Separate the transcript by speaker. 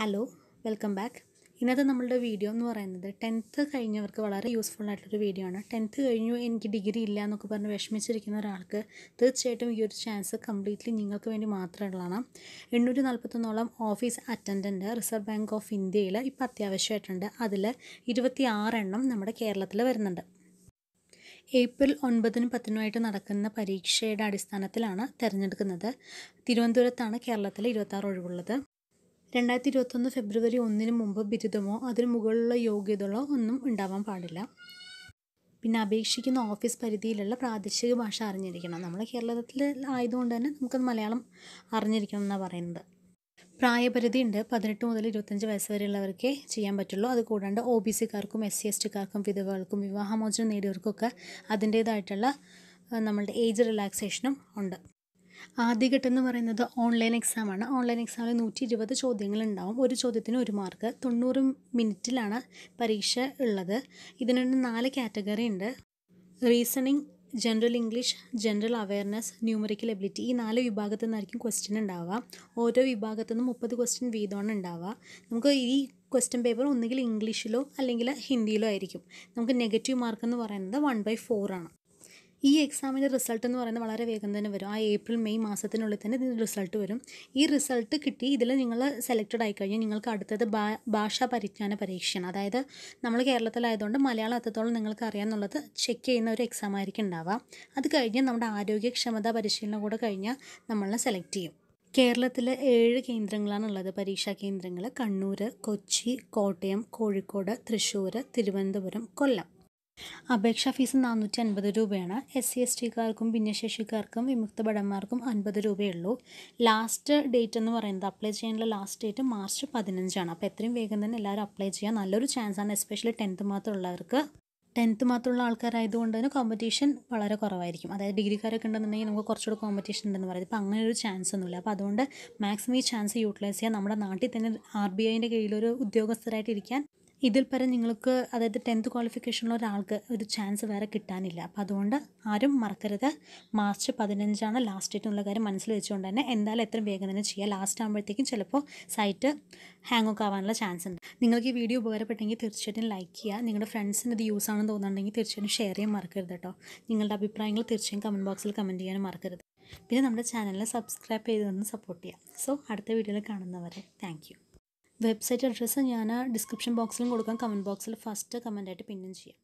Speaker 1: hello welcome back ഇന്നത്തെ നമ്മളുടെ video എന്ന് പറയുന്നത് ടെൻത്ത് കഴിഞ്ഞവർക്ക് വളരെ യൂസ്ഫുൾ ആയിട്ടുള്ളൊരു വീഡിയോ ആണ് ടെൻത്ത് കഴിഞ്ഞു എനിക്ക് ഡിഗ്രി ഇല്ല എന്നൊക്കെ പറഞ്ഞ് വിഷമിച്ചിരിക്കുന്ന ഒരാൾക്ക് തീർച്ചയായിട്ടും ഈ ഒരു ചാൻസ് കംപ്ലീറ്റ്ലി നിങ്ങൾക്ക് വേണ്ടി മാത്രമുള്ളതാണ് എണ്ണൂറ്റി നാൽപ്പത്തൊന്നോളം office attendant reserve bank of ഇന്ത്യയിൽ ഇപ്പോൾ അത്യാവശ്യമായിട്ടുണ്ട് അതിൽ ഇരുപത്തി ആറെണ്ണം നമ്മുടെ കേരളത്തിൽ വരുന്നുണ്ട് ഏപ്രിൽ ഒൻപതിനും പത്തിനുമായിട്ട് നടക്കുന്ന പരീക്ഷയുടെ അടിസ്ഥാനത്തിലാണ് തിരഞ്ഞെടുക്കുന്നത് തിരുവനന്തപുരത്താണ് കേരളത്തിൽ ഇരുപത്താറ് ഒഴിവുള്ളത് രണ്ടായിരത്തി ഇരുപത്തൊന്ന് ഫെബ്രുവരി ഒന്നിന് മുമ്പ് ബിരുദമോ അതിന് മുകളിലുള്ള യോഗ്യതകളോ ഒന്നും ഉണ്ടാവാൻ പാടില്ല പിന്നെ അപേക്ഷിക്കുന്ന ഓഫീസ് പരിധിയിലുള്ള പ്രാദേശിക ഭാഷ അറിഞ്ഞിരിക്കണം നമ്മൾ കേരളത്തിൽ ആയതുകൊണ്ട് തന്നെ നമുക്കത് മലയാളം അറിഞ്ഞിരിക്കണം എന്നാണ് പറയുന്നത് പ്രായപരിധി ഉണ്ട് പതിനെട്ട് മുതൽ ഇരുപത്തഞ്ച് വയസ്സ് വരെയുള്ളവർക്കേ ചെയ്യാൻ പറ്റുള്ളൂ അത് കൂടാണ്ട് ഒ ബി സിക്കാർക്കും എസ് സി എസ് ടിക്കാർക്കും വിധവകൾക്കും വിവാഹമോചനം നേടിയവർക്കൊക്കെ അതിൻ്റേതായിട്ടുള്ള നമ്മളുടെ ഏജ് റിലാക്സേഷനും ഉണ്ട് ആദ്യഘട്ടം എന്ന് പറയുന്നത് ഓൺലൈൻ എക്സാമാണ് ഓൺലൈൻ എക്സാമിൽ നൂറ്റി ഇരുപത് ചോദ്യങ്ങളുണ്ടാവും ഒരു ചോദ്യത്തിന് ഒരു മാർക്ക് തൊണ്ണൂറ് മിനിറ്റിലാണ് പരീക്ഷ ഉള്ളത് ഇതിനുണ്ട് നാല് കാറ്റഗറി ഉണ്ട് reasoning general English general awareness numerical ability ഈ നാല് വിഭാഗത്തു നിന്നായിരിക്കും ക്വസ്റ്റ്യൻ ഉണ്ടാവുക ഓരോ വിഭാഗത്തു നിന്നും മുപ്പത് ക്വസ്റ്റ്യൻ വീതമാണ് ഉണ്ടാവുക നമുക്ക് ഈ ക്വസ്റ്റ്യൻ പേപ്പർ ഒന്നുകിൽ ഇംഗ്ലീഷിലോ അല്ലെങ്കിൽ ഹിന്ദിയിലോ ആയിരിക്കും നമുക്ക് നെഗറ്റീവ് മാർക്ക് എന്ന് പറയുന്നത് വൺ ബൈ ഫോറാണ് ഈ എക്സാമിൻ്റെ റിസൾട്ട് എന്ന് പറയുന്നത് വളരെ വേഗം തന്നെ വരും ആ ഏപ്രിൽ മെയ് മാസത്തിനുള്ളിൽ തന്നെ ഇതിൻ്റെ റിസൾട്ട് വരും ഈ റിസൾട്ട് കിട്ടി ഇതിൽ നിങ്ങൾ സെലക്റ്റഡ് ആയി കഴിഞ്ഞാൽ നിങ്ങൾക്ക് അടുത്തത് ഭാഷാ പരിജ്ഞാന പരീക്ഷയാണ് അതായത് നമ്മൾ കേരളത്തിലായതുകൊണ്ട് മലയാളം എത്രത്തോളം നിങ്ങൾക്ക് അറിയാമെന്നുള്ളത് ചെക്ക് ചെയ്യുന്ന ഒരു എക്സാം ആയിരിക്കും ഉണ്ടാവുക അത് കഴിഞ്ഞ് നമ്മുടെ ആരോഗ്യക്ഷമതാ പരിശീലനം കൂടെ കഴിഞ്ഞാൽ നമ്മളെ സെലക്ട് ചെയ്യും കേരളത്തിൽ ഏഴ് കേന്ദ്രങ്ങളാണുള്ളത് പരീക്ഷാ കേന്ദ്രങ്ങൾ കണ്ണൂർ കൊച്ചി കോട്ടയം കോഴിക്കോട് തൃശ്ശൂർ തിരുവനന്തപുരം കൊല്ലം അപേക്ഷാ ഫീസ് നാനൂറ്റി അൻപത് രൂപയാണ് എസ് സി എസ് ടിക്കാർക്കും ഭിന്നശേഷിക്കാർക്കും വിമുക്ത ഭടന്മാർക്കും അൻപത് രൂപയുള്ളൂ ലാസ്റ്റ് ഡേറ്റ് എന്ന് പറയുന്നത് അപ്ലൈ ചെയ്യാനുള്ള ലാസ്റ്റ് ഡേറ്റ് മാർച്ച് പതിനഞ്ചാണ് അപ്പോൾ എത്രയും വേഗം തന്നെ എല്ലാവരും അപ്ലൈ ചെയ്യാൻ നല്ലൊരു ചാൻസാണ് എസ്പെഷ്യലി ടെൻത്ത് മാത്രമുള്ളവർക്ക് ടെൻത്ത് മാത്രമുള്ള ആൾക്കാരായതുകൊണ്ട് തന്നെ കോമ്പറ്റീഷൻ വളരെ കുറവായിരിക്കും അതായത് ഡിഗ്രിക്കാരൊക്കെ ഉണ്ടെന്നുണ്ടെങ്കിൽ നമുക്ക് കുറച്ചുകൂടെ കോമ്പറ്റീഷൻ ഉണ്ടെന്ന് പറയുന്നത് അപ്പോൾ അങ്ങനെ ഒരു ചാൻസ് ഒന്നുമില്ല അപ്പോൾ അതുകൊണ്ട് മാക്സിമം ഈ ചാൻസ് യൂട്ടിലൈസ് ചെയ്യാൻ നമ്മുടെ നാട്ടിൽ തന്നെ ആർ ബി ഐൻ്റെ കീഴിലൊരു ഉദ്യോഗസ്ഥരായിട്ടിരിക്കാൻ ഇതിൽ പരം നിങ്ങൾക്ക് അതായത് ടെൻത്ത് ക്വാളിഫിക്കേഷനുള്ള ഒരാൾക്ക് ഒരു ചാൻസ് വേറെ കിട്ടാനില്ല അപ്പോൾ അതുകൊണ്ട് ആരും മറക്കരുത് മാർച്ച് പതിനഞ്ചാണ് ലാസ്റ്റ് ഡേറ്റ് എന്നുള്ള കാര്യം മനസ്സിൽ വെച്ചുകൊണ്ട് തന്നെ എന്തായാലും എത്രയും വേഗം തന്നെ ചെയ്യുക ലാസ്റ്റ് ആകുമ്പോഴത്തേക്കും ചിലപ്പോൾ സൈറ്റ് ഹാങ് ഒക്കെ ആവാനുള്ള ചാൻസ് ഉണ്ട് നിങ്ങൾക്ക് ഈ വീഡിയോ ഉപകാരപ്പെട്ടെങ്കിൽ തീർച്ചയായിട്ടും ലൈക്ക് ചെയ്യുക നിങ്ങളുടെ ഫ്രണ്ട്സിന് ഇത് യൂസ് ആണെന്ന് തോന്നുന്നുണ്ടെങ്കിൽ തീർച്ചയായിട്ടും ഷെയർ ചെയ്യാൻ മറക്കരുത് കേട്ടോ നിങ്ങളുടെ അഭിപ്രായങ്ങൾ തീർച്ചയായും കമൻറ്റ് ബോക്സിൽ കമൻറ്റ് ചെയ്യാനും മറക്കരുത് പിന്നെ നമ്മുടെ ചാനലിനെ സബ്സ്ക്രൈബ് ചെയ്ത് തന്ന് സപ്പോർട്ട് ചെയ്യാം സോ അടുത്ത വീഡിയോയിൽ കാണുന്നവരെ താങ്ക് വെബ്സൈറ്റ് അഡ്രസ്സ് ഞാൻ ഡിസ്ക്രിപ്ഷൻ ബോക്സിലും കൊടുക്കാം കമൻറ്റ് ബോക്സിൽ ഫസ്റ്റ് കമൻ്റായിട്ട് പിന്നും ചെയ്യാം